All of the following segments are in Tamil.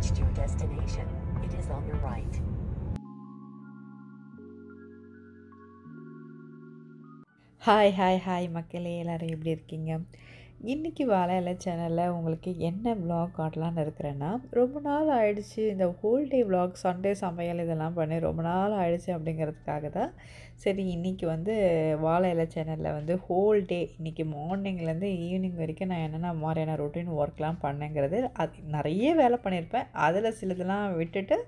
reached your destination. It is on your right. Hi, hi, hi, இன்றைக்கி வாழை இலை சேனலில் உங்களுக்கு என்ன விளாக் காட்டலான்னு இருக்கிறேன்னா ரொம்ப நாள் ஆயிடுச்சு இந்த ஹோல் டே விளாக் சண்டே சமையல் இதெல்லாம் பண்ணி ரொம்ப நாள் ஆயிடுச்சு அப்படிங்கிறதுக்காக தான் சரி இன்றைக்கி வந்து வாழை இலை சேனலில் வந்து ஹோல் டே இன்றைக்கி மார்னிங்லேருந்து ஈவினிங் வரைக்கும் நான் என்னென்ன மாதிரியான ரொட்டீன் ஒர்க்லாம் பண்ணேங்கிறது அது நிறைய வேலை பண்ணியிருப்பேன் அதில் சிலதெல்லாம் விட்டுட்டு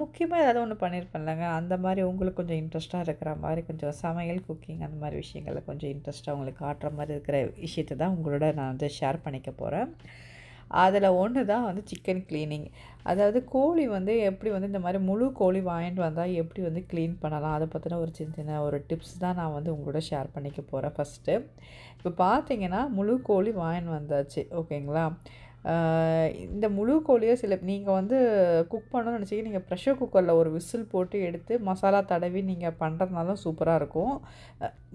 முக்கியமாக ஏதாவது ஒன்று பண்ணியிருப்பேன்லங்க அந்த மாதிரி உங்களுக்கு கொஞ்சம் இன்ட்ரெஸ்ட்டாக இருக்கிற மாதிரி கொஞ்சம் சமையல் குக்கிங் அந்த மாதிரி விஷயங்களில் கொஞ்சம் இன்ட்ரெஸ்ட்டாக உங்களுக்கு காட்டுற மாதிரி இருக்கிற விஷயத்தை தான் உங்களோட நான் வந்து ஷேர் பண்ணிக்க போகிறேன் அதில் ஒன்று தான் வந்து சிக்கன் க்ளீனிங் அதாவது கோழி வந்து எப்படி வந்து இந்த மாதிரி முழு கோழி வாங்கிட்டு வந்தால் எப்படி வந்து க்ளீன் பண்ணலாம் அதை பற்றின ஒரு சின்ன சின்ன ஒரு டிப்ஸ் தான் நான் வந்து உங்களோட ஷேர் பண்ணிக்க போகிறேன் ஃபஸ்ட்டு இப்போ பார்த்தீங்கன்னா முழு கோழி வாங்கிட்டு வந்தாச்சு ஓகேங்களா இந்த முழு கோழியோ சில நீங்கள் வந்து குக் பண்ணணும்னு நினச்சிங்க நீங்கள் ப்ரெஷர் குக்கரில் ஒரு விசில் போட்டு எடுத்து மசாலா தடவி நீங்கள் பண்ணுறதுனாலும் சூப்பராக இருக்கும்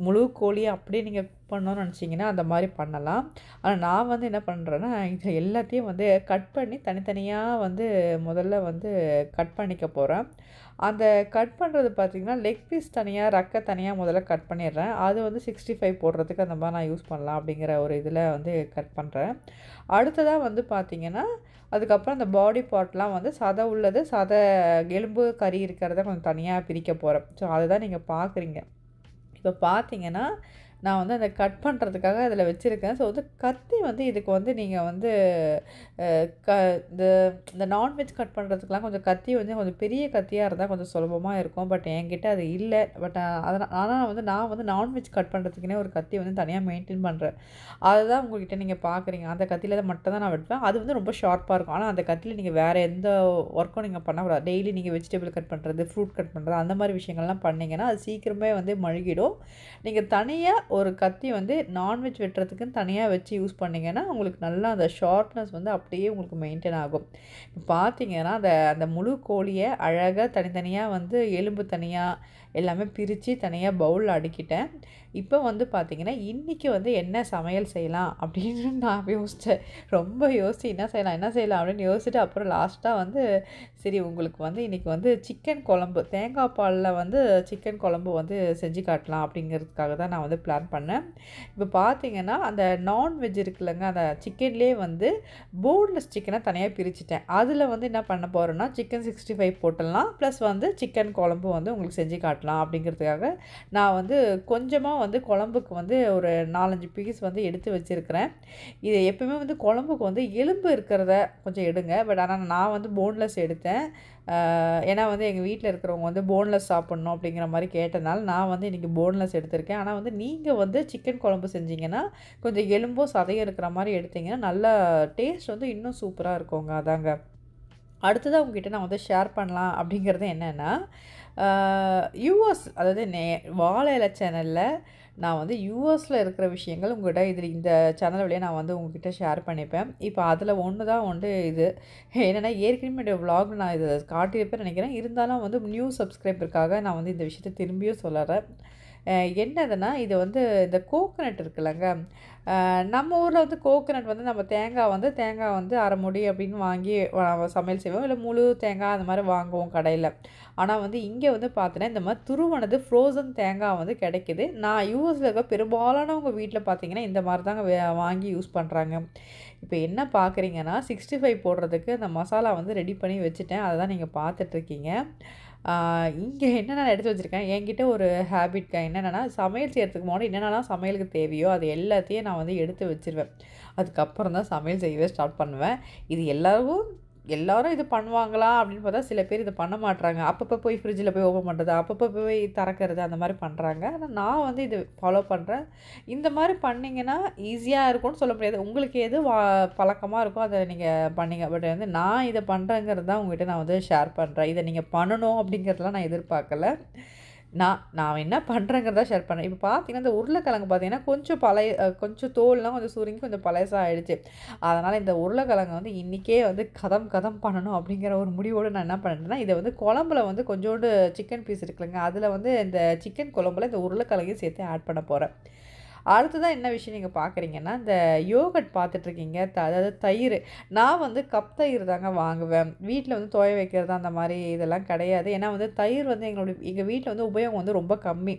முழு கோழியை அப்படியே நீங்கள் பண்ணணும்னு நினச்சிங்கன்னா அந்த மாதிரி பண்ணலாம் ஆனால் நான் வந்து என்ன பண்ணுறேன்னா இது எல்லாத்தையும் வந்து கட் பண்ணி தனித்தனியாக வந்து முதல்ல வந்து கட் பண்ணிக்க போகிறேன் அந்த கட் பண்ணுறது பார்த்திங்கன்னா லெக் பீஸ் தனியாக ரக்கை தனியாக முதல்ல கட் பண்ணிடுறேன் அது வந்து சிக்ஸ்டி ஃபைவ் போடுறதுக்கு அந்த மாதிரி நான் யூஸ் பண்ணலாம் அப்படிங்கிற ஒரு இதில் வந்து கட் பண்ணுறேன் அடுத்ததாக வந்து பார்த்திங்கன்னா அதுக்கப்புறம் அந்த பாடி பார்ட்லாம் வந்து சதை உள்ளது சதை எலும்பு கறி இருக்கிறத கொஞ்சம் தனியாக பிரிக்க போகிறேன் ஸோ அதை தான் நீங்கள் பார்க்குறீங்க இப்போ பார்த்தீங்கன்னா நான் வந்து அந்த கட் பண்ணுறதுக்காக அதில் வச்சுருக்கேன் ஸோ வந்து கத்தி வந்து இதுக்கு வந்து நீங்கள் வந்து க இந்த இந்த நான்வெஜ் கட் பண்ணுறதுக்கெலாம் கொஞ்சம் கத்தி வந்து கொஞ்சம் பெரிய கத்தியாக இருந்தால் கொஞ்சம் சுலபமாக இருக்கும் பட் என்கிட்ட அது இல்லை பட் அதனால் ஆனால் வந்து நான் வந்து நான்வெஜ் கட் பண்ணுறதுக்குனே ஒரு கத்தி வந்து தனியாக மெயின்டைன் பண்ணுறேன் அதுதான் உங்கள்கிட்ட நீங்கள் பார்க்குறீங்க அந்த கத்தியில் மட்டும் தான் நான் வெட்டுவேன் அது வந்து ரொம்ப ஷார்ப்பாக இருக்கும் ஆனால் அந்த கத்தியில் நீங்கள் வேறு எந்த ஒர்க்கும் நீங்கள் பண்ணக்கூடாது டெய்லி நீங்கள் வெஜிடபிள் கட் பண்ணுறது ஃப்ரூட் கட் பண்ணுறது அந்த மாதிரி விஷயங்கள்லாம் பண்ணிங்கன்னா அது சீக்கிரமே வந்து மழுகிடும் நீங்கள் தனியாக ஒரு கத்தி வந்து நான்வெஜ் வெட்டுறதுக்குன்னு தனியாக வச்சு யூஸ் பண்ணிங்கன்னா உங்களுக்கு நல்லா அந்த ஷார்ப்னஸ் வந்து அப்படியே உங்களுக்கு மெயின்டைன் ஆகும் இப்போ பார்த்தீங்கன்னா அந்த அந்த முழு கோழியை அழகாக தனித்தனியாக வந்து எலும்பு தனியாக எல்லாமே பிரித்து தனியாக பவுலில் அடுக்கிட்டேன் இப்போ வந்து பார்த்திங்கன்னா இன்றைக்கி வந்து என்ன சமையல் செய்யலாம் அப்படின்னு நான் யோசித்தேன் ரொம்ப யோசித்து என்ன செய்யலாம் என்ன செய்யலாம் அப்படின்னு யோசிச்சுட்டு அப்புறம் லாஸ்ட்டாக வந்து சரி உங்களுக்கு வந்து இன்றைக்கி வந்து சிக்கன் குழம்பு தேங்காய் பாலில் வந்து சிக்கன் குழம்பு வந்து செஞ்சு காட்டலாம் அப்படிங்கிறதுக்காக தான் நான் வந்து பிளான் பண்ணேன் இப்போ பார்த்திங்கன்னா அந்த நான்வெஜ் இருக்குல்லங்க அந்த சிக்கன்லேயே வந்து போன்லெஸ் சிக்கனை தனியாக பிரிச்சுட்டேன் அதில் வந்து என்ன பண்ண போகிறேன்னா சிக்கன் சிக்ஸ்டி ஃபைவ் போட்டலாம் ப்ளஸ் வந்து சிக்கன் குழம்பு வந்து உங்களுக்கு செஞ்சு காட்டலாம் காட்டலாம் அப்படிங்கிறதுக்காக நான் வந்து கொஞ்சமாக வந்து குழம்புக்கு வந்து ஒரு நாலஞ்சு பீஸ் வந்து எடுத்து வச்சுருக்கிறேன் இது எப்பவுமே வந்து குழம்புக்கு வந்து எலும்பு இருக்கிறத கொஞ்சம் எடுங்க பட் ஆனால் நான் வந்து போன்லெஸ் எடுத்தேன் ஏன்னா வந்து எங்கள் வீட்டில் இருக்கிறவங்க வந்து போன்லெஸ் சாப்பிட்ணும் அப்படிங்கிற மாதிரி கேட்டனால நான் வந்து இன்றைக்கி போன்லெஸ் எடுத்திருக்கேன் ஆனால் வந்து நீங்கள் வந்து சிக்கன் குழம்பு செஞ்சீங்கன்னா கொஞ்சம் எலும்போ சதையும் இருக்கிற மாதிரி எடுத்தீங்கன்னா நல்லா டேஸ்ட் வந்து இன்னும் சூப்பராக இருக்குங்க அதாங்க அடுத்ததாக உங்ககிட்ட நான் வந்து ஷேர் பண்ணலாம் அப்படிங்கிறது என்னென்னா யூஎஸ் அதாவது நே வாழ இலை சேனலில் நான் வந்து யூஎஸில் இருக்கிற விஷயங்கள் உங்கள்கிட்ட இதில் இந்த சேனல் வழியாக நான் வந்து உங்ககிட்ட ஷேர் பண்ணிப்பேன் இப்போ அதில் ஒன்று தான் வந்து இது என்னென்னா ஏற்கனவே என்னுடைய விலாக் நான் இதை காட்டியிருப்பேன் நினைக்கிறேன் இருந்தாலும் வந்து நியூ சப்ஸ்கிரைபருக்காக நான் வந்து இந்த விஷயத்தை திரும்பியும் சொல்லுறேன் என்னதுன்னா இது வந்து இந்த கோகோனட் இருக்குல்லங்க நம்ம ஊரில் வந்து கோக்கனட் வந்து நம்ம தேங்காய் வந்து தேங்காய் வந்து அரை முடி அப்படின்னு வாங்கி சமையல் செய்வோம் இல்லை முழு தேங்காய் அந்த மாதிரி வாங்குவோம் கடையில் ஆனால் வந்து இங்கே வந்து பார்த்தீங்கன்னா இந்த மாதிரி துருவனது ஃப்ரோசன் தேங்காய் வந்து கிடைக்கிது நான் யூஎஸில் இருக்க பெரும்பாலானவங்க வீட்டில் பார்த்தீங்கன்னா இந்த மாதிரி தாங்க வாங்கி யூஸ் பண்ணுறாங்க இப்போ என்ன பார்க்குறீங்கன்னா சிக்ஸ்டி ஃபைவ் போடுறதுக்கு அந்த மசாலா வந்து ரெடி பண்ணி வச்சுட்டேன் அதை தான் நீங்கள் பார்த்துட்ருக்கீங்க இங்கே என்னென்ன எடுத்து வச்சுருக்கேன் என்கிட்ட ஒரு ஹேபிட் என்னென்னா சமையல் செய்கிறதுக்கு முன்னாடி என்னென்னலாம் சமையலுக்கு தேவையோ அது எல்லாத்தையும் நான் வந்து எடுத்து வச்சுருவேன் அதுக்கப்புறம் தான் சமையல் செய்யவே ஸ்டார்ட் பண்ணுவேன் இது எல்லோரும் எல்லோரும் இது பண்ணுவாங்களா அப்படின்னு பார்த்தா சில பேர் இதை பண்ண மாட்டுறாங்க அப்பப்போ போய் ஃப்ரிட்ஜில் போய் ஓப்பன் பண்ணுறது அப்பப்போ போய் திறக்கிறது அந்த மாதிரி பண்ணுறாங்க ஆனால் நான் வந்து இது ஃபாலோ பண்ணுறேன் இந்த மாதிரி பண்ணிங்கன்னா ஈஸியாக இருக்கும்னு சொல்ல முடியாது உங்களுக்கு எது வா பழக்கமாக இருக்கோ அதை நீங்கள் பண்ணிங்க பட் வந்து நான் இதை பண்ணுறேங்கிறது தான் உங்கள்கிட்ட நான் வந்து ஷேர் பண்ணுறேன் இதை நீங்கள் பண்ணணும் அப்படிங்கிறதுலாம் நான் எதிர்பார்க்கல நான் நான் என்ன பண்ணுறேங்கிறத ஷேர் பண்ணுறேன் இப்போ பார்த்தீங்கன்னா இந்த உருளைக்கிழங்கு பார்த்தீங்கன்னா கொஞ்சம் பழைய கொஞ்சம் தோல்லாம் கொஞ்சம் சுருங்கி கொஞ்சம் பழசாக ஆகிடுச்சு அதனால் இந்த உருளைக்கிழங்கு வந்து இன்றைக்கே வந்து கதம் கதம் பண்ணணும் அப்படிங்கிற ஒரு முடிவோடு நான் என்ன பண்ணுறேன்னா இதை வந்து குழம்புல வந்து கொஞ்சோண்டு சிக்கன் பீஸ் இருக்குதுங்க அதில் வந்து இந்த சிக்கன் குழம்புல இந்த உருளைக்கிழங்கையும் சேர்த்து ஆட் பண்ண போகிறேன் அடுத்ததான் என்ன விஷயம் நீங்கள் பார்க்குறீங்கன்னா இந்த யோகட் பார்த்துட்ருக்கீங்க த அதாவது தயிர் நான் வந்து கப் தயிர் தாங்க வாங்குவேன் வீட்டில் வந்து துவைய வைக்கிறது அந்த மாதிரி இதெல்லாம் கிடையாது ஏன்னா வந்து தயிர் வந்து எங்களுடைய எங்கள் வீட்டில் வந்து உபயோகம் வந்து ரொம்ப கம்மி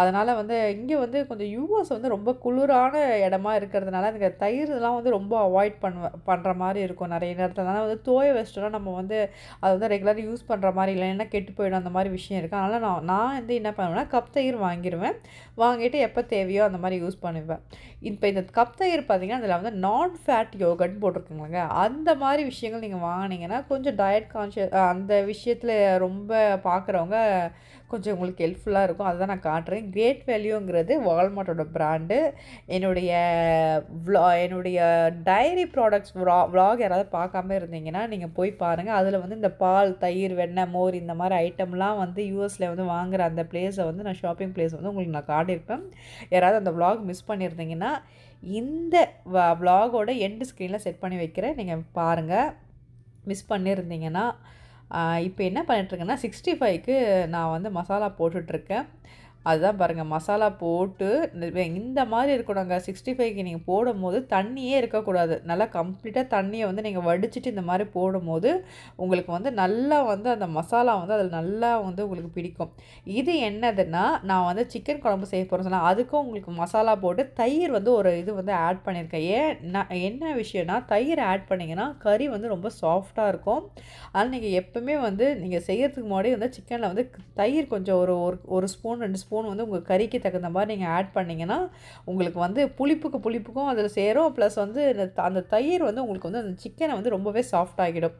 அதனால் வந்து இங்கே வந்து கொஞ்சம் யூஎஸ் வந்து ரொம்ப குளிரான இடமா இருக்கிறதுனால எனக்கு இதெல்லாம் வந்து ரொம்ப அவாய்ட் பண்ணுவேன் பண்ணுற மாதிரி இருக்கும் நிறைய நேரத்தில் அதனால் வந்து தோய வச்சிட்டோம்னா நம்ம வந்து அதை வந்து ரெகுலராக யூஸ் பண்ணுற மாதிரி இல்லைன்னா கெட்டு போயிடும் அந்த மாதிரி விஷயம் இருக்குது அதனால் நான் நான் வந்து என்ன பண்ணுவேன்னா கப் தயிர் வாங்கிடுவேன் வாங்கிட்டு எப்போ தேவையோ அந்த மாதிரி யூஸ் பண்ணுவேன் இப்போ இந்த கப் தயிர் பார்த்திங்கன்னா அதில் வந்து நான் ஃபேட் யோகட்னு போட்டிருக்குங்களேங்க அந்த மாதிரி விஷயங்கள் நீங்கள் வாங்கினீங்கன்னா கொஞ்சம் டயட் கான்ஷியஸ் அந்த விஷயத்தில் ரொம்ப பார்க்குறவங்க கொஞ்சம் உங்களுக்கு ஹெல்ப்ஃபுல்லாக இருக்கும் அதை தான் நான் காட்டுறேன் கிரேட் வேல்யூங்கிறது வால்மார்ட்டோட ப்ராண்டு என்னுடைய வ்ளா என்னுடைய டைரி ப்ராடக்ட்ஸ் வ்ளாக் யாராவது பார்க்காம இருந்தீங்கன்னா நீங்கள் போய் பாருங்கள் அதில் வந்து இந்த பால் தயிர் வெண்ணெய் மோர் இந்த மாதிரி ஐட்டம்லாம் வந்து யூஎஸில் வந்து வாங்குகிற அந்த பிளேஸை வந்து நான் ஷாப்பிங் பிளேஸ் வந்து உங்களுக்கு நான் காட்டியிருப்பேன் யாராவது அந்த வ்ளாக் மிஸ் பண்ணியிருந்தீங்கன்னா இந்த வ்ளாகோட எண்டு ஸ்க்ரீனில் செட் பண்ணி வைக்கிறேன் நீங்கள் பாருங்கள் மிஸ் பண்ணியிருந்தீங்கன்னா இப்போ என்ன பண்ணிட்டுருக்கேன்னா சிக்ஸ்டி ஃபைவ்க்கு நான் வந்து மசாலா போட்டுட்ருக்கேன் அதுதான் பாருங்கள் மசாலா போட்டு இந்த மாதிரி இருக்கணுங்க சிக்ஸ்டி ஃபைவ்க்கு நீங்கள் போடும் போது தண்ணியே இருக்கக்கூடாது நல்லா கம்ப்ளீட்டாக தண்ணியை வந்து நீங்கள் வடிச்சிட்டு இந்த மாதிரி போடும்போது உங்களுக்கு வந்து நல்லா வந்து அந்த மசாலா வந்து அதில் நல்லா வந்து உங்களுக்கு பிடிக்கும் இது என்னதுன்னா நான் வந்து சிக்கன் குழம்பு செய்ய போகிறேன் சொன்னால் அதுக்கும் உங்களுக்கு மசாலா போட்டு தயிர் வந்து ஒரு இது வந்து ஆட் பண்ணியிருக்கேன் ஏன் நான் என்ன விஷயம்னா தயிர் ஆட் பண்ணிங்கன்னா கறி வந்து ரொம்ப சாஃப்டாக இருக்கும் அதனால் நீங்கள் எப்போவுமே வந்து நீங்கள் செய்கிறதுக்கு முன்னாடி வந்து சிக்கனில் வந்து தயிர் கொஞ்சம் ஒரு ஒரு ஸ்பூன் ரெண்டு ஸ்பூன் ஸ்பூன் வந்து உங்கள் கறிக்கு தகுந்த மாதிரி நீங்கள் ஆட் பண்ணிங்கன்னா உங்களுக்கு வந்து புளிப்புக்கு புளிப்புக்கும் அதில் சேரும் ப்ளஸ் வந்து அந்த தயிர் வந்து உங்களுக்கு வந்து அந்த சிக்கனை வந்து ரொம்பவே சாஃப்ட் ஆகிடும்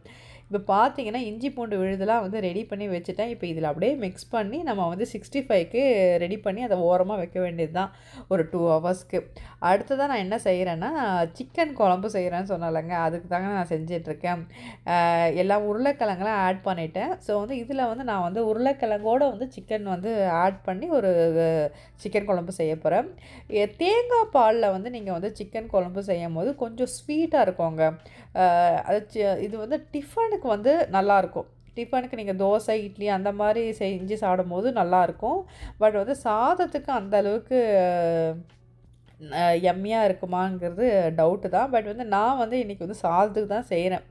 இப்போ பார்த்தீங்கன்னா இஞ்சி பூண்டு விழுதெல்லாம் வந்து ரெடி பண்ணி வச்சுட்டேன் இப்போ இதில் அப்படியே மிக்ஸ் பண்ணி நம்ம வந்து சிக்ஸ்டி ஃபைவ்க்கு ரெடி பண்ணி அதை ஓரமாக வைக்க வேண்டியது தான் ஒரு டூ ஹவர்ஸ்க்கு அடுத்ததாக நான் என்ன செய்கிறேன்னா சிக்கன் குழம்பு செய்கிறேன்னு சொன்னாலங்க அதுக்கு தாங்க நான் செஞ்சிட்ருக்கேன் எல்லா உருளைக்கிழங்கெலாம் ஆட் பண்ணிட்டேன் ஸோ வந்து இதில் வந்து நான் வந்து உருளைக்கிழங்கோடு வந்து சிக்கன் வந்து ஆட் பண்ணி ஒரு சிக்கன் குழம்பு செய்ய போகிறேன் தேங்காய் பாலில் வந்து நீங்கள் வந்து சிக்கன் குழம்பு செய்யும் போது கொஞ்சம் ஸ்வீட்டாக இருக்குங்க அது இது வந்து டிஃபனுக்கு லஞ்சுக்கு வந்து நல்லாயிருக்கும் டிஃபனுக்கு நீங்கள் தோசை இட்லி அந்த மாதிரி செஞ்சு சாப்பிடும்போது நல்லாயிருக்கும் பட் வந்து சாதத்துக்கு அந்த அளவுக்கு எம்மியாக இருக்குமாங்கிறது டவுட்டு தான் பட் வந்து நான் வந்து இன்றைக்கி வந்து சாதத்துக்கு தான் செய்கிறேன்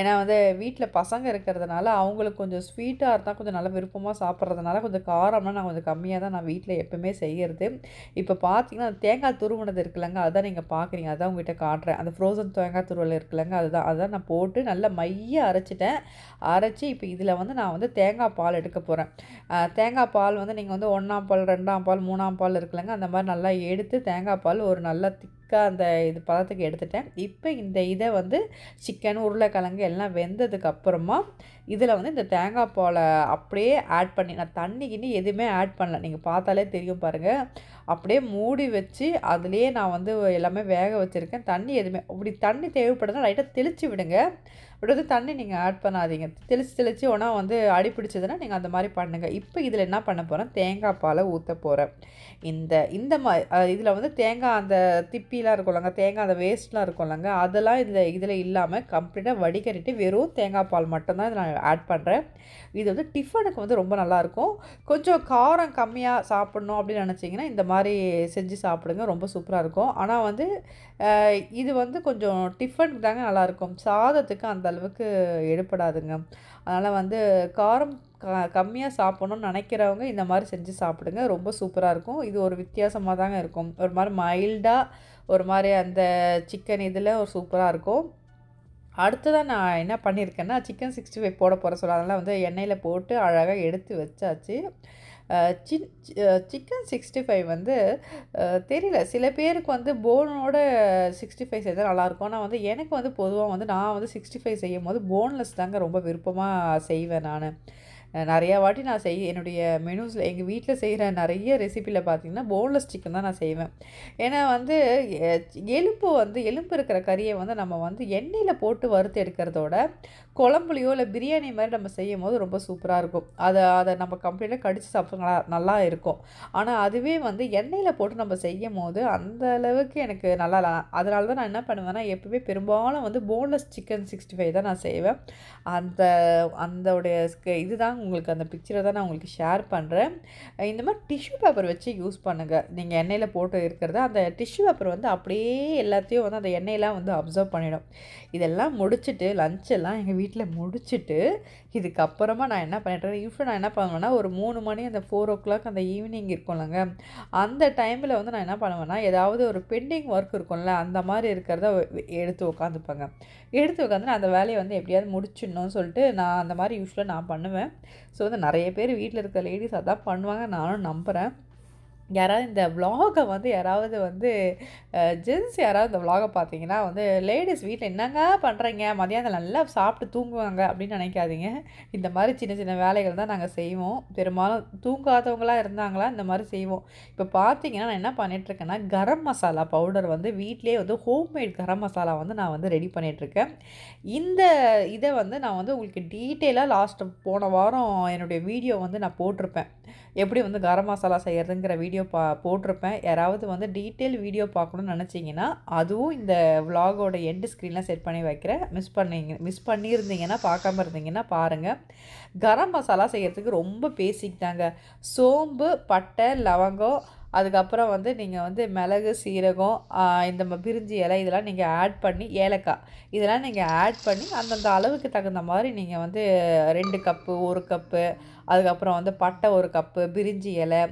ஏன்னா வந்து வீட்டில் பசங்க இருக்கிறதுனால அவங்களுக்கு கொஞ்சம் ஸ்வீட்டாக இருந்தால் கொஞ்சம் நல்லா விருப்பமாக சாப்பிட்றதுனால கொஞ்சம் காரம்லாம் நான் கொஞ்சம் கம்மியாக தான் நான் வீட்டில் எப்போவுமே செய்கிறது இப்போ பார்த்தீங்கன்னா தேங்காய் துருவினது இருக்குல்லங்க அதான் நீங்கள் பார்க்குறீங்க அதான் உங்ககிட்ட காட்டுறேன் அந்த ஃப்ரோசன் தேங்காய் துருவல் இருக்குல்லங்க அதுதான் அதான் நான் போட்டு நல்லா மையம் அரைச்சிட்டேன் அரைச்சி இப்போ இதில் வந்து நான் வந்து தேங்காய் பால் எடுக்க போகிறேன் தேங்காய் பால் வந்து நீங்கள் வந்து ஒன்றாம் பால் ரெண்டாம் பால் மூணாம் பால் இருக்குல்லங்க அந்த மாதிரி நல்லா எடுத்து தேங்காய் பால் ஒரு நல்ல திக்காக அந்த இது பதத்துக்கு எடுத்துட்டேன் இப்போ இந்த இதை வந்து சிக்கன் உருளைக்கிழங்கு எல்லாம் வெந்ததுக்கப்புறமா இதில் வந்து இந்த தேங்காய் பாலை அப்படியே ஆட் பண்ணி நான் தண்ணி கிண்ணி எதுவுமே ஆட் பண்ணல நீங்கள் பார்த்தாலே தெரியும் பாருங்கள் அப்படியே மூடி வச்சு அதுலேயே நான் வந்து எல்லாமே வேக வச்சுருக்கேன் தண்ணி எதுவுமே இப்படி தண்ணி தேவைப்படுதுன்னா லைட்டாக தெளித்து விடுங்க அப்படி தண்ணி நீங்கள் ஆட் பண்ணாதீங்க தெளித்து தெளித்து ஒன்றா வந்து அடி பிடிச்சதுன்னா நீங்கள் அந்த மாதிரி பண்ணுங்கள் இப்போ இதில் என்ன பண்ண போகிறேன் தேங்காய் பாலை ஊற்ற போகிறேன் இந்த இந்த மா இதில் வந்து தேங்காய் அந்த திப்பிலாம் இருக்கும்லங்க தேங்காய் அந்த வேஸ்ட்லாம் இருக்கும்லங்க அதெல்லாம் இதில் இதில் இல்லாமல் கம்ப்ளீட்டாக வடிகட்டிட்டு வெறும் தேங்காய் பால் மட்டும்தான் இதில் ஆட் பண்ணுறேன் இது வந்து டிஃபனுக்கு வந்து ரொம்ப நல்லாயிருக்கும் கொஞ்சம் காரம் கம்மியாக சாப்பிட்ணும் அப்படின்னு நினச்சிங்கன்னா இந்த மாதிரி செஞ்சு சாப்பிடுங்க ரொம்ப சூப்பராக இருக்கும் ஆனால் வந்து இது வந்து கொஞ்சம் டிஃபனுக்கு தாங்க நல்லாயிருக்கும் சாதத்துக்கு அந்த அளவுக்கு எடுப்படாதுங்க அதனால் வந்து காரம் க கம்மியாக சாப்பிட்ணுன்னு நினைக்கிறவங்க இந்த மாதிரி செஞ்சு சாப்பிடுங்க ரொம்ப சூப்பராக இருக்கும் இது ஒரு வித்தியாசமாக தாங்க இருக்கும் ஒரு மாதிரி மைல்டாக ஒரு மாதிரி அந்த சிக்கன் இதில் ஒரு சூப்பராக இருக்கும் அடுத்ததாக நான் என்ன பண்ணியிருக்கேன்னா சிக்கன் சிக்ஸ்டி ஃபைவ் போட போகிற சொல்ல அதெல்லாம் வந்து எண்ணெயில் போட்டு அழகாக எடுத்து வச்சாச்சு சின் சிக்கன் சிக்ஸ்டி ஃபைவ் வந்து தெரியல சில பேருக்கு வந்து போனோட சிக்ஸ்டி ஃபைவ் செய்தால் நல்லாயிருக்கும் ஆனால் வந்து எனக்கு வந்து பொதுவாக வந்து நான் வந்து சிக்ஸ்டி ஃபைவ் செய்யும் போது போன்லெஸ் தாங்க ரொம்ப விருப்பமாக செய்வேன் நான் நிறையா வாட்டி நான் செய் என்னுடைய மெனூஸில் எங்கள் வீட்டில் செய்கிற நிறைய ரெசிப்பியில் பார்த்திங்கன்னா போன்லெஸ் சிக்கன் தான் நான் செய்வேன் ஏன்னா வந்து எலும்பு வந்து எலும்பு இருக்கிற கறியை வந்து நம்ம வந்து எண்ணெயில் போட்டு வறுத்து எடுக்கிறதோட குழம்புலையோ இல்லை பிரியாணி மாதிரி நம்ம செய்யும் போது ரொம்ப சூப்பராக இருக்கும் அதை அதை நம்ம கம்ப்ளீட்டாக கடித்து சாப்பிட்டா நல்லா இருக்கும் ஆனால் அதுவே வந்து எண்ணெயில் போட்டு நம்ம செய்யும் போது அந்த அளவுக்கு எனக்கு நல்லா அதனால தான் நான் என்ன பண்ணுவேன்னா எப்பவுமே பெரும்பாலும் வந்து போன்லெஸ் சிக்கன் சிக்ஸ்டி ஃபைவ் தான் நான் செய்வேன் அந்த அந்த உடைய இதுதான் உங்களுக்கு அந்த பிக்சரை தான் நான் உங்களுக்கு ஷேர் பண்ணுறேன் இந்த மாதிரி டிஷ்யூ பேப்பர் வச்சு யூஸ் பண்ணுங்கள் நீங்கள் எண்ணெயில் போட்டு இருக்கிறத அந்த டிஷ்யூ பேப்பர் வந்து அப்படியே எல்லாத்தையும் வந்து அந்த எண்ணெயெல்லாம் வந்து அப்சர்வ் பண்ணிடும் இதெல்லாம் முடிச்சுட்டு லஞ்செல்லாம் எங்கள் வீட்டில் முடிச்சுட்டு இதுக்கப்புறமா நான் என்ன பண்ணிட்டேன் யூஸ்வலாக நான் என்ன பண்ணுவேன்னா ஒரு மூணு மணி அந்த ஃபோர் ஓ கிளாக் அந்த ஈவினிங் இருக்கும்லங்க அந்த டைமில் வந்து நான் என்ன பண்ணுவேன்னா ஏதாவது ஒரு பெண்டிங் ஒர்க் இருக்கும்ல அந்த மாதிரி இருக்கிறத எடுத்து உட்காந்துப்பேங்க எடுத்து உட்காந்து நான் அந்த வேலையை வந்து எப்படியாவது முடிச்சிடணும்னு சொல்லிட்டு நான் அந்த மாதிரி யூஸ்வலாக நான் பண்ணுவேன் ஸோ வந்து நிறைய பேர் வீட்டில் இருக்கிற லேடிஸ் அதான் பண்ணுவாங்க நானும் நம்புகிறேன் யாராவது இந்த விலாகை வந்து யாராவது வந்து ஜென்ஸ் யாராவது இந்த விலாகை பார்த்தீங்கன்னா வந்து லேடிஸ் வீட்டில் என்னங்க பண்ணுறீங்க மதியானம் நல்லா சாப்பிட்டு தூங்குவாங்க அப்படின்னு நினைக்காதீங்க இந்த மாதிரி சின்ன சின்ன வேலைகள் தான் நாங்கள் செய்வோம் பெரும்பாலும் தூங்காதவங்களாக இருந்தாங்களா இந்த மாதிரி செய்வோம் இப்போ பார்த்தீங்கன்னா நான் என்ன பண்ணிகிட்ருக்கேன்னா கரம் மசாலா பவுடர் வந்து வீட்டிலே வந்து ஹோம்மேட் கரம் மசாலா வந்து நான் வந்து ரெடி பண்ணிகிட்ருக்கேன் இந்த இதை வந்து நான் வந்து உங்களுக்கு டீட்டெயிலாக லாஸ்ட்டு போன வாரம் என்னுடைய வீடியோ வந்து நான் போட்டிருப்பேன் எப்படி வந்து கரம் மசாலா செய்கிறதுங்கிற வீடியோ பா போட்டிருப்பேன் யாராவது வந்து டீட்டெயில் வீடியோ பார்க்கணும்னு நினச்சிங்கன்னா அதுவும் இந்த விலாகோட எண்டு ஸ்க்ரீனில் செட் பண்ணி வைக்கிறேன் மிஸ் பண்ணிங்க மிஸ் பண்ணியிருந்தீங்கன்னா பார்க்காம இருந்தீங்கன்னா பாருங்கள் கரம் மசாலா செய்கிறதுக்கு ரொம்ப பேசிக் தாங்க சோம்பு பட்டை லவங்கம் அதுக்கப்புறம் வந்து நீங்கள் வந்து மிளகு சீரகம் இந்த பிரிஞ்சி இலை இதெல்லாம் நீங்கள் ஆட் பண்ணி ஏலக்காய் இதெல்லாம் நீங்கள் ஆட் பண்ணி அந்தந்த அளவுக்கு தகுந்த மாதிரி நீங்கள் வந்து ரெண்டு கப்பு ஒரு கப்பு அதுக்கப்புறம் வந்து பட்டை ஒரு கப்பு பிரிஞ்சி இலை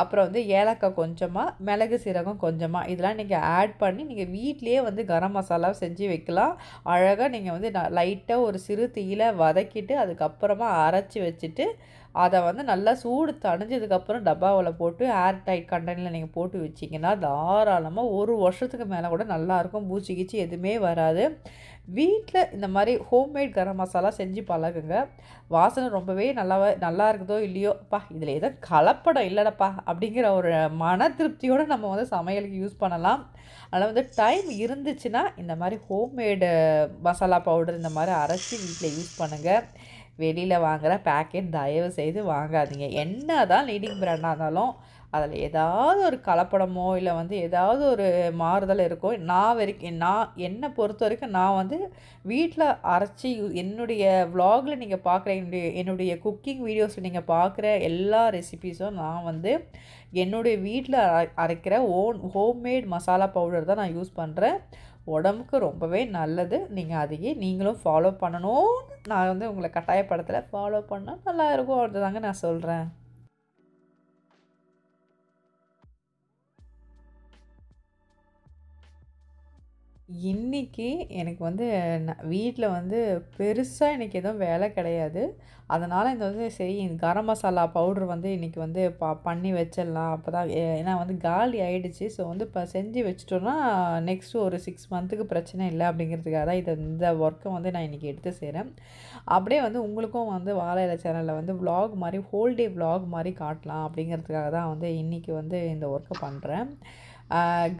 அப்புறம் வந்து ஏலக்காய் கொஞ்சமாக மிளகு சீரகம் கொஞ்சமாக இதெல்லாம் நீங்கள் ஆட் பண்ணி நீங்கள் வீட்லேயே வந்து கரம் மசாலா செஞ்சு வைக்கலாம் அழகாக நீங்கள் வந்து லைட்டாக ஒரு சிறு தீயில் வதக்கிட்டு அதுக்கப்புறமா அரைச்சி வச்சுட்டு அதை வந்து நல்லா சூடு தணிஞ்சதுக்கப்புறம் டப்பாவில் போட்டு ஏர் டைட் கண்டெய்னரில் நீங்கள் போட்டு வச்சிங்கன்னா தாராளமாக ஒரு வருஷத்துக்கு மேலே கூட நல்லாயிருக்கும் பூச்சி கீச்சி எதுவுமே வராது வீட்டில் இந்த மாதிரி ஹோம்மேட் கரம் மசாலா செஞ்சு பழகுங்க வாசனை ரொம்பவே நல்லா நல்லா இருக்குதோ இல்லையோ அப்பா இதில் எதோ கலப்படம் இல்லைடப்பா அப்படிங்கிற ஒரு மன திருப்தியோடு நம்ம வந்து சமையலுக்கு யூஸ் பண்ணலாம் அதனால் வந்து டைம் இருந்துச்சுன்னா இந்த மாதிரி ஹோம்மேடு மசாலா பவுடர் இந்த மாதிரி அரைச்சி வீட்டில் யூஸ் பண்ணுங்கள் வெளியில் வாங்குகிற பேக்கெட் தயவு செய்து வாங்காதீங்க என்ன தான் லீடிங் ப்ராண்டாக இருந்தாலும் அதில் ஏதாவது ஒரு கலப்படமோ இல்லை வந்து ஏதாவது ஒரு மாறுதல் இருக்கோ நான் வரைக்கும் நான் என்னை பொறுத்த வரைக்கும் நான் வந்து வீட்டில் அரைச்சி என்னுடைய வ்ளாகில் நீங்கள் பார்க்குற என்னுடைய என்னுடைய குக்கிங் வீடியோஸில் நீங்கள் பார்க்குற எல்லா ரெசிபீஸும் நான் வந்து என்னுடைய வீட்டில் அரைக்கிற ஓன் ஹோம்மேட் மசாலா பவுடர் தான் நான் யூஸ் பண்ணுறேன் உடம்புக்கு ரொம்பவே நல்லது நீங்கள் அதையே நீங்களும் ஃபாலோ பண்ணணும்னு நான் வந்து உங்களை கட்டாயப்படுத்தலை ஃபாலோ பண்ணால் நல்லா இருக்கும் தாங்க நான் சொல்கிறேன் இன்றைக்கி எனக்கு வந்து நான் வீட்டில் வந்து பெருசாக இன்றைக்கி எதுவும் வேலை கிடையாது அதனால் இந்த வந்து சரி கரம் மசாலா பவுட்ரு வந்து இன்றைக்கி வந்து ப பண்ணி வச்சிடலாம் அப்போ தான் ஏன்னா வந்து காலி ஆகிடுச்சி ஸோ வந்து இப்போ செஞ்சு வச்சிட்டோன்னா நெக்ஸ்ட்டு ஒரு சிக்ஸ் மந்த்துக்கு பிரச்சனை இல்லை அப்படிங்கிறதுக்காக தான் இது இந்த ஒர்க்கை வந்து நான் இன்றைக்கி எடுத்து செய்கிறேன் அப்படியே வந்து உங்களுக்கும் வந்து வாழையில சேனலில் வந்து விலாக் மாதிரி ஹோல் டே விலாக் மாதிரி காட்டலாம் அப்படிங்கிறதுக்காக தான் வந்து இன்றைக்கி வந்து இந்த ஒர்க்கை பண்ணுறேன்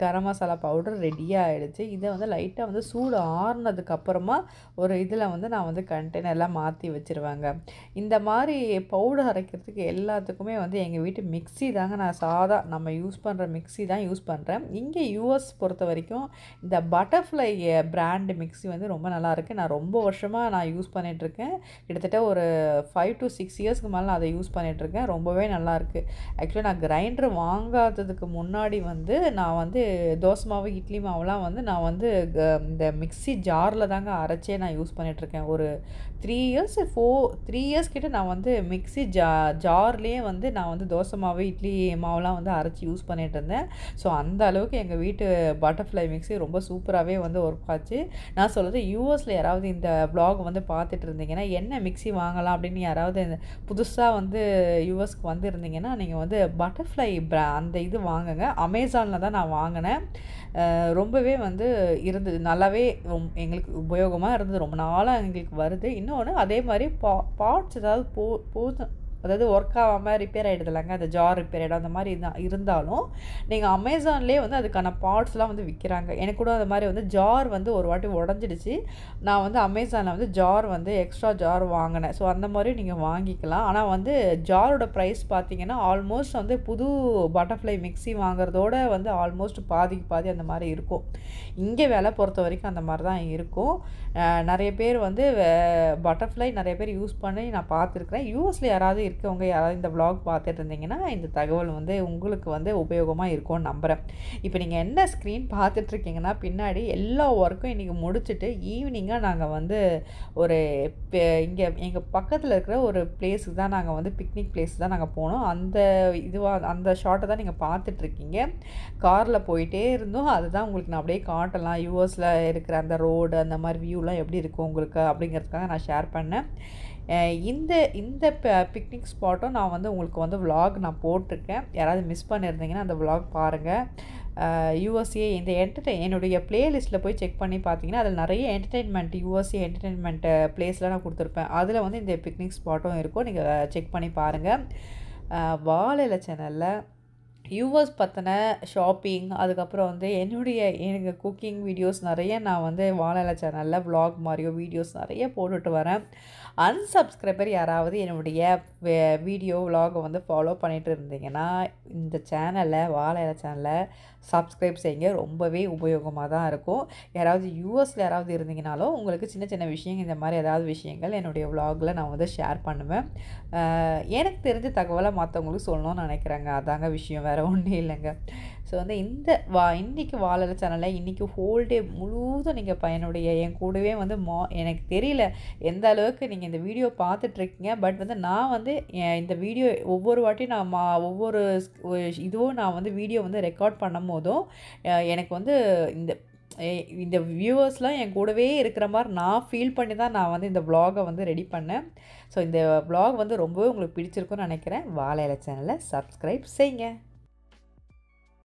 கரம் மசாலா பவுடர் ரெடியாக ஆகிடுச்சு இதை வந்து லைட்டாக வந்து சூடு ஆறுனதுக்கப்புறமா ஒரு இதில் வந்து நான் வந்து கண்டெய்னர்லாம் மாற்றி வச்சுருவேங்க இந்த மாதிரி பவுடர் அரைக்கிறதுக்கு எல்லாத்துக்குமே வந்து எங்கள் வீட்டு மிக்ஸி தாங்க நான் சாதா நம்ம யூஸ் பண்ணுற மிக்ஸி தான் யூஸ் பண்ணுறேன் இங்கே யூஎஸ் பொறுத்த வரைக்கும் இந்த பட்டர்ஃப்ளை பிராண்டு மிக்ஸி வந்து ரொம்ப நல்லாயிருக்கு நான் ரொம்ப வருஷமாக நான் யூஸ் பண்ணிகிட்ருக்கேன் கிட்டத்தட்ட ஒரு ஃபைவ் டு சிக்ஸ் இயர்ஸ்க்கு மேலே நான் அதை யூஸ் பண்ணிகிட்ருக்கேன் ரொம்பவே நல்லாயிருக்கு ஆக்சுவலி நான் கிரைண்டர் வாங்காததுக்கு முன்னாடி வந்து நான் வந்து தோசை மாவு இட்லி மாவுலாம் வந்து நான் வந்து இந்த மிக்ஸி ஜாரில் தாங்க அரைச்சே நான் யூஸ் பண்ணிகிட்ருக்கேன் ஒரு three years four three years கிட்டே நான் வந்து மிக்ஸி ஜா ஜார்லேயே வந்து நான் வந்து தோசை மாவு இட்லி மாவுலாம் வந்து அரைச்சி யூஸ் பண்ணிகிட்டு இருந்தேன் ஸோ அந்த அளவுக்கு எங்கள் வீட்டு பட்டர்ஃப்ளை மிக்ஸி ரொம்ப சூப்பராகவே வந்து ஒர்க் ஆச்சு நான் சொல்கிறது யூஎஸில் யாராவது இந்த ப்ளாக் வந்து பார்த்துட்டு இருந்தீங்கன்னா என்ன மிக்ஸி வாங்கலாம் அப்படின்னு யாராவது புதுசாக வந்து யூஎஸ்க்கு வந்துருந்தீங்கன்னா நீங்கள் வந்து பட்டர்ஃப்ளை ப்ரா அந்த இது வாங்குங்க அமேசானில் தான் நான் வாங்கினேன் ரொம்பவே வந்து இருந்தது நல்லாவே எங்களுக்கு உபயோகமாக இருந்தது ரொம்ப நாளாக எங்களுக்கு வருது இன்னும் இன்னொன்று அதே மாதிரி பா பாட்ஸ் ஏதாவது போ போதும் அதாவது ஒர்க் ஆகாமல் ரிப்பேர் ஆகிடுதில்லைங்க அந்த ஜார் ரிப்பேர் ஆகிடும் அந்த மாதிரி இருந்தால் இருந்தாலும் நீங்கள் அமேசான்லேயே வந்து அதுக்கான பார்ட்ஸ்லாம் வந்து விற்கிறாங்க எனக்கு கூட அந்த மாதிரி வந்து ஜார் வந்து ஒரு வாட்டி உடஞ்சிடுச்சு நான் வந்து அமேசானில் வந்து ஜார் வந்து எக்ஸ்ட்ரா ஜார் வாங்கினேன் ஸோ அந்த மாதிரி நீங்கள் வாங்கிக்கலாம் ஆனால் வந்து ஜாரோட ப்ரைஸ் பார்த்தீங்கன்னா ஆல்மோஸ்ட் வந்து புது பட்டர்ஃப்ளை மிக்சி வாங்குறதோட வந்து ஆல்மோஸ்ட் பாதிக்கு பாதி அந்த மாதிரி இருக்கும் இங்கே வேலை பொறுத்த வரைக்கும் அந்த மாதிரி தான் இருக்கும் நிறைய பேர் வந்து பட்டர்ஃப்ளை நிறைய பேர் யூஸ் பண்ணி நான் பார்த்துருக்குறேன் யூஎஸில் யாராவது இருக்கவங்க யாராவது இந்த விலாக் பார்த்துட்டு இருந்தீங்கன்னா இந்த தகவல் வந்து உங்களுக்கு வந்து உபயோகமாக இருக்கும்னு நம்புகிறேன் இப்போ நீங்கள் என்ன ஸ்க்ரீன் பார்த்துட்ருக்கீங்கன்னா பின்னாடி எல்லா ஒர்க்கும் இன்றைக்கி முடிச்சுட்டு ஈவினிங்காக நாங்கள் வந்து ஒரு இங்கே எங்கள் பக்கத்தில் இருக்கிற ஒரு பிளேஸுக்கு தான் நாங்கள் வந்து பிக்னிக் பிளேஸ் தான் நாங்கள் போனோம் அந்த இதுவாக அந்த ஷார்ட்டை தான் நீங்கள் பார்த்துட்ருக்கீங்க காரில் போயிட்டே இருந்தோம் அதுதான் உங்களுக்கு நான் அப்படியே காட்டலாம் யூஎஸில் இருக்கிற அந்த ரோடு அந்த மாதிரி வியூலாம் எப்படி இருக்கும் உங்களுக்கு அப்படிங்கிறதுக்காக நான் ஷேர் பண்ணேன் இந்த இந்த பிக்னிக் ஸ்பாட்டும் நான் வந்து உங்களுக்கு வந்து விலாக் நான் போட்டிருக்கேன் யாராவது மிஸ் பண்ணியிருந்தீங்கன்னா அந்த விலாக் பாருங்கள் யூஎஸ்ஏ இந்த என்டர்டை என்னுடைய பிளேலிஸ்ட்டில் போய் செக் பண்ணி பார்த்தீங்கன்னா அதில் நிறைய என்டர்டெயின்மெண்ட் யூஎஸ்ஏ என்டர்டெயின்மெண்ட் பிளேஸ்லாம் நான் கொடுத்துருப்பேன் அதில் வந்து இந்த பிக்னிக் ஸ்பாட்டும் இருக்கும் நீங்கள் செக் பண்ணி பாருங்கள் வாழைல சேனலில் யூஎஸ் பற்றின ஷாப்பிங் அதுக்கப்புறம் வந்து என்னுடைய எனக்கு குக்கிங் வீடியோஸ் நிறைய நான் வந்து வானலை சேனலில் வ்ளாக் மாதிரியோ வீடியோஸ் நிறைய போட்டுட்டு வரேன் அன்சப்ஸ்கிரைபர் யாராவது என்னுடைய வீடியோ விலாகை வந்து ஃபாலோ பண்ணிகிட்டு இருந்தீங்கன்னா இந்த சேனலில் வாழை இலை சேனலில் சப்ஸ்கிரைப் செய்யுங்க ரொம்பவே உபயோகமாக தான் இருக்கும் யாராவது யூஎஸில் யாராவது இருந்தீங்கனாலும் உங்களுக்கு சின்ன சின்ன விஷயங்கள் இந்த மாதிரி ஏதாவது விஷயங்கள் என்னுடைய விலாகில் நான் வந்து ஷேர் பண்ணுவேன் எனக்கு தெரிஞ்ச தகவலை மற்றவங்களுக்கு சொல்லணும்னு நினைக்கிறேங்க அதாங்க விஷயம் வேறு ஒன்றும் இல்லைங்க ஸோ வந்து இந்த வா இன்றைக்கி வாழல சேனலில் இன்றைக்கி ஹோல் டே முழுவதும் நீங்கள் பையனுடைய என் கூடவே வந்து மா எனக்கு தெரியல எந்த அளவுக்கு நீங்கள் இந்த வீடியோ பார்த்துட்ருக்கீங்க பட் வந்து நான் வந்து இந்த வீடியோ ஒவ்வொரு வாட்டியும் நான் மா ஒவ்வொரு இதுவும் நான் வந்து வீடியோ வந்து ரெக்கார்ட் பண்ணும் பண்ணும்போதும் எனக்கு வந்து இந்த இந்த வியூவர்ஸ்லாம் என் கூடவே இருக்கிற மாதிரி நான் ஃபீல் பண்ணி தான் நான் வந்து இந்த வ்ளாகை வந்து ரெடி பண்ணேன் ஸோ இந்த வ்ளாக் வந்து ரொம்பவே உங்களுக்கு பிடிச்சிருக்குன்னு நினைக்கிறேன் வாழையில சேனலை சப்ஸ்கிரைப் செய்யுங்க